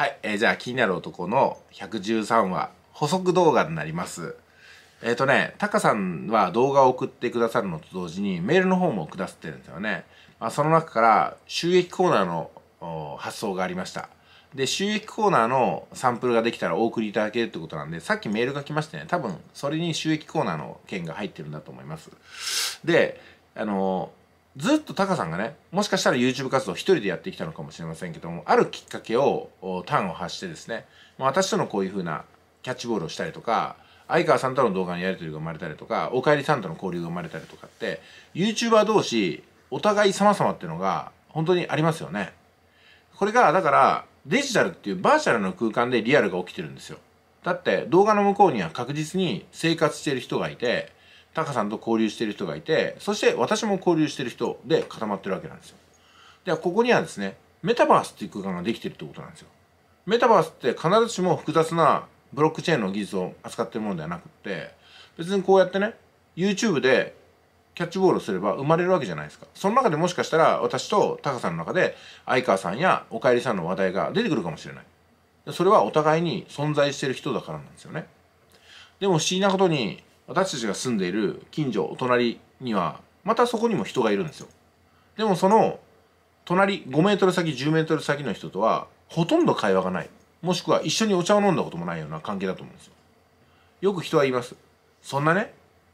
はい、えー、じゃあ気になる男の113話補足動画になります。えっ、ー、とね、タカさんは動画を送ってくださるのと同時にメールの方もくださってるんですよね。まあ、その中から収益コーナーの発送がありました。で、収益コーナーのサンプルができたらお送りいただけるってことなんで、さっきメールが来ましてね、多分それに収益コーナーの件が入ってるんだと思います。で、あのーずっとタカさんがねもしかしたら YouTube 活動一人でやってきたのかもしれませんけどもあるきっかけをターンを発してですね私とのこういうふうなキャッチボールをしたりとか相川さんとの動画のやり取りが生まれたりとかおかえりさんとの交流が生まれたりとかって YouTuber 同士お互い様々っていうのが本当にありますよね。これがだからデジタルっていうバーチャルの空間でリアルが起きてるんですよ。だって動画の向こうには確実に生活してる人がいてタカさんと交流してる人がいてそして私も交流してる人で固まってるわけなんですよではここにはですねメタバースっていう空間ができてるってことなんですよメタバースって必ずしも複雑なブロックチェーンの技術を扱ってるものではなくって別にこうやってね YouTube でキャッチボールをすれば生まれるわけじゃないですかその中でもしかしたら私とタカさんの中で相川さんやおかえりさんの話題が出てくるかもしれないそれはお互いに存在してる人だからなんですよねでも不思議なことに私たちが住んでいる近所お隣にはまたそこにも人がいるんですよでもその隣5メートル先10メートル先の人とはほとんど会話がないもしくは一緒にお茶を飲んだこともないような関係だと思うんですよよく人は言いますそんなね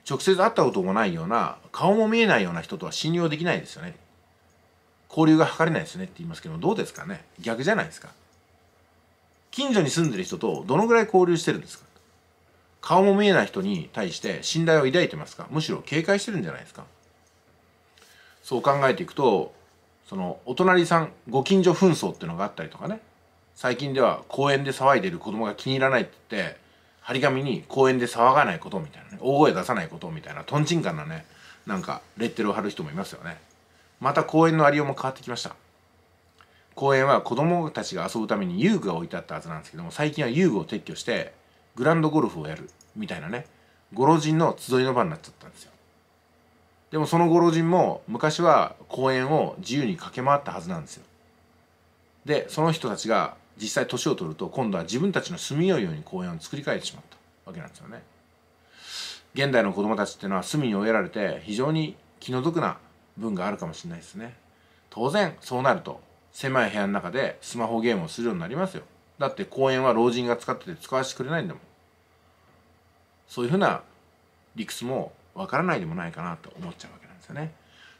直接会ったこともないような顔も見えないような人とは信用できないですよね交流が図れないですねって言いますけどどうですかね逆じゃないですか近所に住んでる人とどのぐらい交流してるんですか顔も見えない人に対して信頼を抱いてますかむしろ警戒してるんじゃないですかそう考えていくとそのお隣さんご近所紛争っていうのがあったりとかね最近では公園で騒いでる子供が気に入らないって言って張り紙に公園で騒がないことみたいなね大声出さないことみたいなとんちんかんなねなんかレッテルを貼る人もいますよねまた公園のありようも変わってきました公園は子供たちが遊ぶために遊具が置いてあったはずなんですけども最近は遊具を撤去してグランドゴルフをやるみたいなねご老人の集いの場になっちゃったんですよでもそのご老人も昔は公園を自由に駆け回ったはずなんですよでその人たちが実際年を取ると今度は自分たちの住みよいように公園を作り変えてしまったわけなんですよね現代の子供たちっていうのはみに追えられて非常に気の毒な分があるかもしれないですね当然そうなると狭い部屋の中でスマホゲームをするようになりますよだって公園は老人が使ってて使わせてくれないんだもんそういうふうな理屈もわからないでもないかなと思っちゃうわけなんですよね。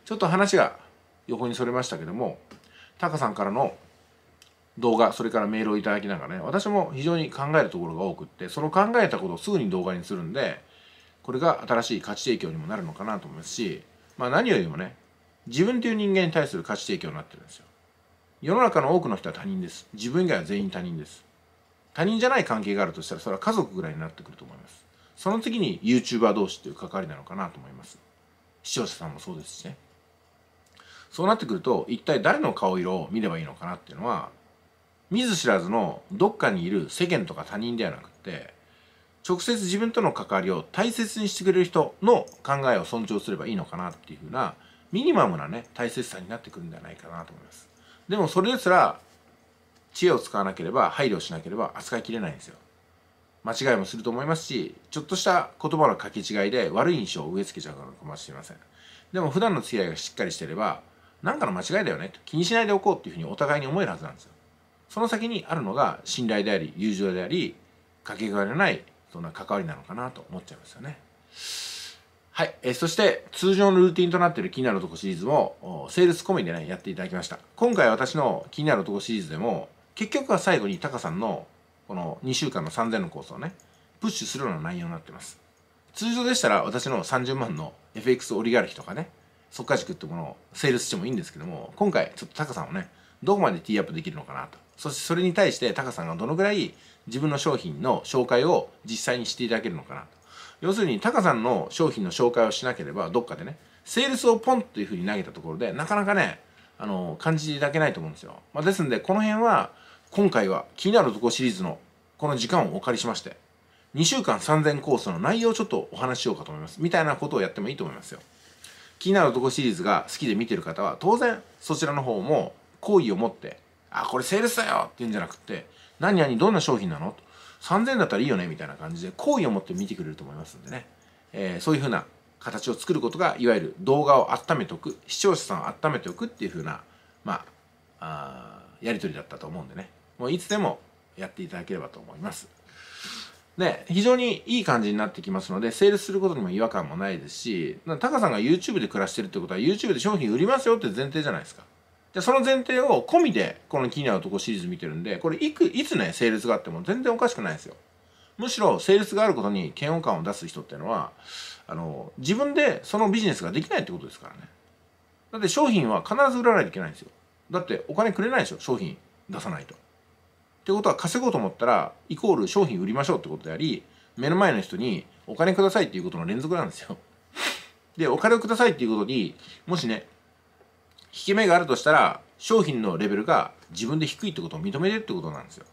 ちょっと話が横にそれましたけどもタカさんからの動画それからメールをいただきながらね私も非常に考えるところが多くってその考えたことをすぐに動画にするんでこれが新しい価値提供にもなるのかなと思いますしまあ何よりもね自分という人間に対する価値提供になってるんですよ世の中の多くの人は他人です自分以外は全員他人です他人じゃない関係があるとしたらそれは家族ぐらいになってくると思いますその次に YouTuber 同士という関わりなのかなと思います視聴者さんもそうですしねそうなってくると一体誰の顔色を見ればいいのかなっていうのは見ず知らずのどっかにいる世間とか他人ではなくて直接自分との関わりを大切にしてくれる人の考えを尊重すればいいのかなっていうふうなミニマムなね大切さになってくるんじゃないかなと思いますでもそれですら知恵を使わなければ配慮しなければ扱いきれないんですよ間違いもすると思いますしちょっとした言葉の書き違いで悪い印象を植え付けちゃうのかもしれませんでも普段の付き合いがしっかりしてれば何かの間違いだよねと気にしないでおこうっていうふうにお互いに思えるはずなんですよその先にあるのが信頼であり友情でありかけがえのないそんな関わりなのかなと思っちゃいますよねはい、えそして通常のルーティンとなっている気になるとこシリーズもセールス込みでねやっていただきました今回私の気になるとこシリーズでも結局は最後にタカさんのこの2週間の3000のコースをね、プッシュするような内容になってます。通常でしたら私の30万の FX オリガルヒとかね、速か、塾ってものをセールスしてもいいんですけども、今回ちょっとタカさんをね、どこまでティーアップできるのかなと。そしてそれに対してタカさんがどのぐらい自分の商品の紹介を実際にしていただけるのかなと。要するにタカさんの商品の紹介をしなければどっかでね、セールスをポンというふうに投げたところで、なかなかね、あの、感じていただけないと思うんですよ。まあ、ですんで、この辺は、今回は気になるとこシリーズのこの時間をお借りしまして2週間3000コースの内容をちょっとお話ししようかと思いますみたいなことをやってもいいと思いますよ気になるとこシリーズが好きで見てる方は当然そちらの方も好意を持ってあこれセールスだよって言うんじゃなくて何々どんな商品なのと3000だったらいいよねみたいな感じで好意を持って見てくれると思いますんでね、えー、そういうふうな形を作ることがいわゆる動画を温めておく視聴者さんを温めておくっていうふうなまああやり取りだったと思うんでねもういつでもやっていただければと思います。で、非常にいい感じになってきますので、セールすることにも違和感もないですし、タカさんが YouTube で暮らしてるってことは、YouTube で商品売りますよって前提じゃないですか。で、その前提を込みで、この気になるとこシリーズ見てるんで、これいく、いつね、セールスがあっても全然おかしくないですよ。むしろ、セールスがあることに嫌悪感を出す人っていうのは、あの、自分でそのビジネスができないってことですからね。だって商品は必ず売らないといけないんですよ。だってお金くれないでしょ、商品出さないと。ってことは稼ごうと思ったらイコール商品売りましょうってことであり目の前の人にお金くださいっていうことの連続なんですよ。でお金をくださいっていうことにもしね引け目があるとしたら商品のレベルが自分で低いってことを認めてるってことなんですよ。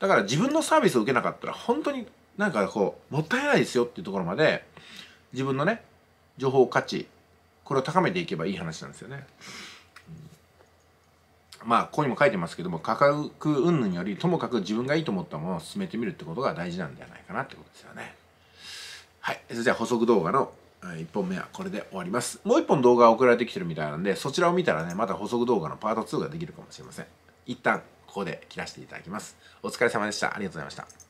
だから自分のサービスを受けなかったら本当になんかこうもったいないですよっていうところまで自分のね情報価値これを高めていけばいい話なんですよね。まあ、ここにも書いてますけども価格云々よりともかく自分がいいと思ったものを進めてみるってことが大事なんではないかなってことですよねはいそれじゃ補足動画の1本目はこれで終わりますもう1本動画が送られてきてるみたいなんでそちらを見たらねまた補足動画のパート2ができるかもしれません一旦ここで切らせていただきますお疲れ様でしたありがとうございました